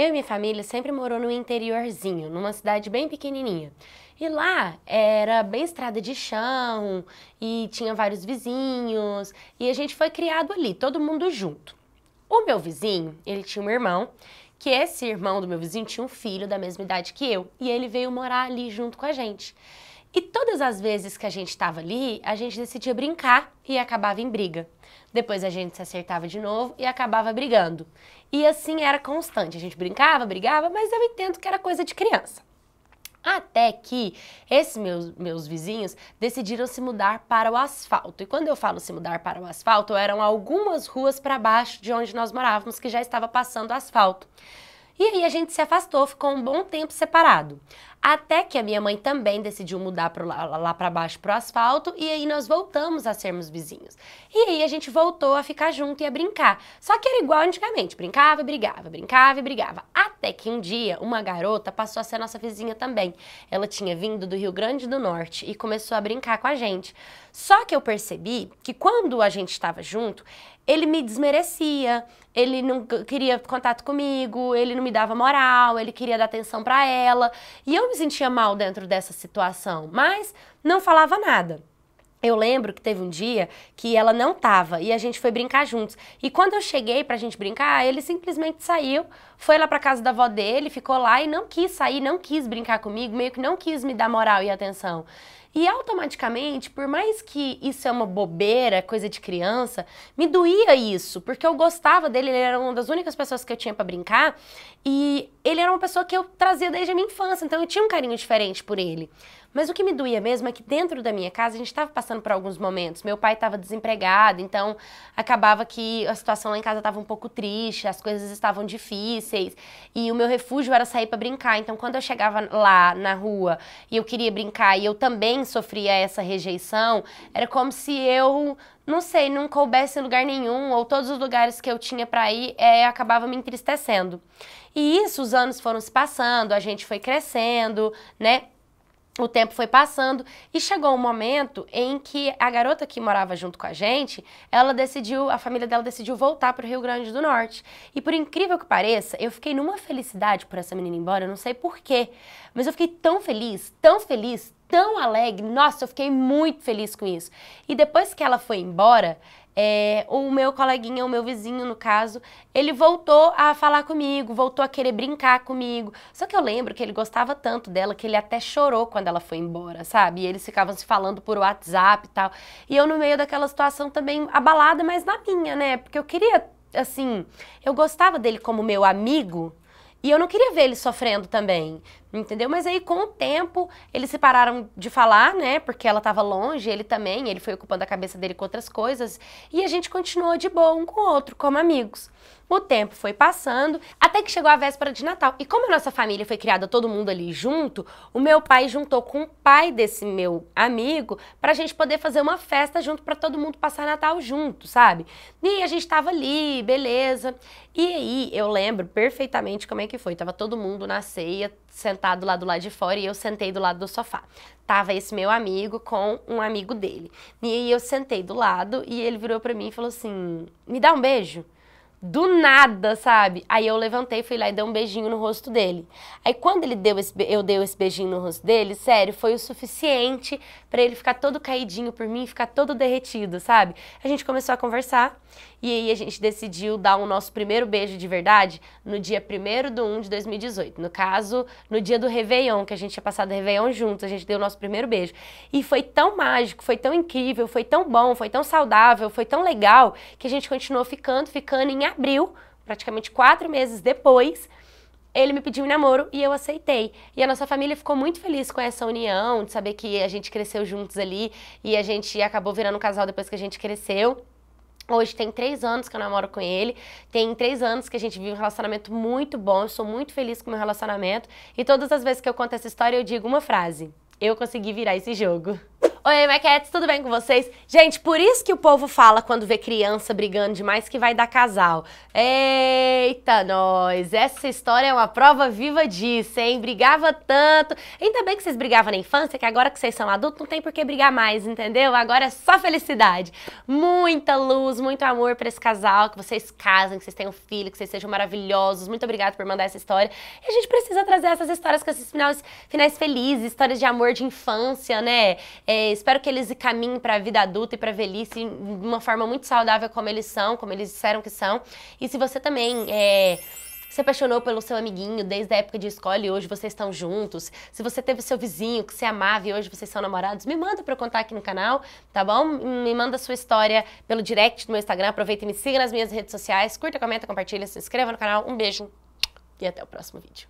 Eu e minha família sempre morou no interiorzinho, numa cidade bem pequenininha. E lá era bem estrada de chão e tinha vários vizinhos e a gente foi criado ali, todo mundo junto. O meu vizinho, ele tinha um irmão, que esse irmão do meu vizinho tinha um filho da mesma idade que eu e ele veio morar ali junto com a gente. E todas as vezes que a gente estava ali, a gente decidia brincar e acabava em briga. Depois a gente se acertava de novo e acabava brigando. E assim era constante. A gente brincava, brigava, mas eu entendo que era coisa de criança. Até que esses meus, meus vizinhos decidiram se mudar para o asfalto. E quando eu falo se mudar para o asfalto, eram algumas ruas para baixo de onde nós morávamos que já estava passando asfalto. E aí a gente se afastou, ficou um bom tempo separado. Até que a minha mãe também decidiu mudar pro, lá, para baixo pro asfalto e aí nós voltamos a sermos vizinhos. E aí a gente voltou a ficar junto e a brincar. Só que era igual antigamente, brincava e brigava, brincava e brigava. Até que um dia uma garota passou a ser nossa vizinha também. Ela tinha vindo do Rio Grande do Norte e começou a brincar com a gente. Só que eu percebi que quando a gente estava junto, ele me desmerecia, ele não queria contato comigo, ele não me dava moral, ele queria dar atenção para ela. E eu me sentia mal dentro dessa situação, mas não falava nada. Eu lembro que teve um dia que ela não tava e a gente foi brincar juntos. E quando eu cheguei pra gente brincar, ele simplesmente saiu, foi lá pra casa da avó dele, ficou lá e não quis sair, não quis brincar comigo, meio que não quis me dar moral e atenção. E automaticamente, por mais que isso é uma bobeira, coisa de criança, me doía isso, porque eu gostava dele, ele era uma das únicas pessoas que eu tinha para brincar, e ele era uma pessoa que eu trazia desde a minha infância, então eu tinha um carinho diferente por ele. Mas o que me doía mesmo é que dentro da minha casa a gente estava passando por alguns momentos. Meu pai estava desempregado, então acabava que a situação lá em casa estava um pouco triste, as coisas estavam difíceis. E o meu refúgio era sair para brincar. Então quando eu chegava lá na rua e eu queria brincar e eu também sofria essa rejeição, era como se eu não sei, não coubesse lugar nenhum, ou todos os lugares que eu tinha para ir, é, acabava me entristecendo. E isso, os anos foram se passando, a gente foi crescendo, né? O tempo foi passando e chegou um momento em que a garota que morava junto com a gente, ela decidiu, a família dela decidiu voltar para o Rio Grande do Norte. E por incrível que pareça, eu fiquei numa felicidade por essa menina ir embora, eu não sei porquê, mas eu fiquei tão feliz, tão feliz, tão alegre. Nossa, eu fiquei muito feliz com isso. E depois que ela foi embora, é, o meu coleguinha, o meu vizinho, no caso, ele voltou a falar comigo, voltou a querer brincar comigo. Só que eu lembro que ele gostava tanto dela que ele até chorou quando ela foi embora, sabe? E eles ficavam se falando por WhatsApp e tal. E eu, no meio daquela situação também abalada, mas na minha, né? Porque eu queria, assim, eu gostava dele como meu amigo. E eu não queria ver ele sofrendo também, entendeu? Mas aí, com o tempo, eles se pararam de falar, né? Porque ela estava longe, ele também, ele foi ocupando a cabeça dele com outras coisas. E a gente continuou de boa um com o outro, como amigos. O tempo foi passando, até que chegou a véspera de Natal. E como a nossa família foi criada todo mundo ali junto, o meu pai juntou com o pai desse meu amigo pra gente poder fazer uma festa junto para todo mundo passar Natal junto, sabe? E a gente tava ali, beleza. E aí eu lembro perfeitamente como é que foi. Tava todo mundo na ceia, sentado lá do lado de fora e eu sentei do lado do sofá. Tava esse meu amigo com um amigo dele. E aí eu sentei do lado e ele virou para mim e falou assim: "Me dá um beijo". Do nada, sabe? Aí eu levantei, fui lá e dei um beijinho no rosto dele. Aí quando ele deu esse, eu dei esse beijinho no rosto dele, sério, foi o suficiente para ele ficar todo caidinho por mim, ficar todo derretido, sabe? A gente começou a conversar e aí a gente decidiu dar o nosso primeiro beijo de verdade no dia 1 de 1 de 2018. No caso, no dia do Réveillon, que a gente tinha passado o Réveillon juntos, a gente deu o nosso primeiro beijo. E foi tão mágico, foi tão incrível, foi tão bom, foi tão saudável, foi tão legal, que a gente continuou ficando, ficando em abril, praticamente quatro meses depois, ele me pediu um namoro e eu aceitei. E a nossa família ficou muito feliz com essa união, de saber que a gente cresceu juntos ali e a gente acabou virando um casal depois que a gente cresceu. Hoje tem três anos que eu namoro com ele, tem três anos que a gente vive um relacionamento muito bom, eu sou muito feliz com o meu relacionamento e todas as vezes que eu conto essa história eu digo uma frase: eu consegui virar esse jogo. Oi, Maquetes, tudo bem com vocês? Gente, por isso que o povo fala quando vê criança brigando demais que vai dar casal. Eita, nós! Essa história é uma prova viva disso, hein? Brigava tanto. Ainda bem que vocês brigavam na infância, que agora que vocês são adultos não tem por que brigar mais, entendeu? Agora é só felicidade. Muita luz, muito amor para esse casal, que vocês casem, que vocês tenham filho, que vocês sejam maravilhosos. Muito obrigada por mandar essa história. E a gente precisa trazer essas histórias com esses finais, finais felizes, histórias de amor de infância, né? É, espero que eles caminhem para a vida adulta e para a velhice de uma forma muito saudável, como eles são, como eles disseram que são. E se você também é, se apaixonou pelo seu amiguinho desde a época de escola e hoje vocês estão juntos. Se você teve seu vizinho que se amava e hoje vocês são namorados, me manda para eu contar aqui no canal, tá bom? Me manda sua história pelo direct do meu Instagram. Aproveita e me siga nas minhas redes sociais. Curta, comenta, compartilha, se inscreva no canal. Um beijo e até o próximo vídeo.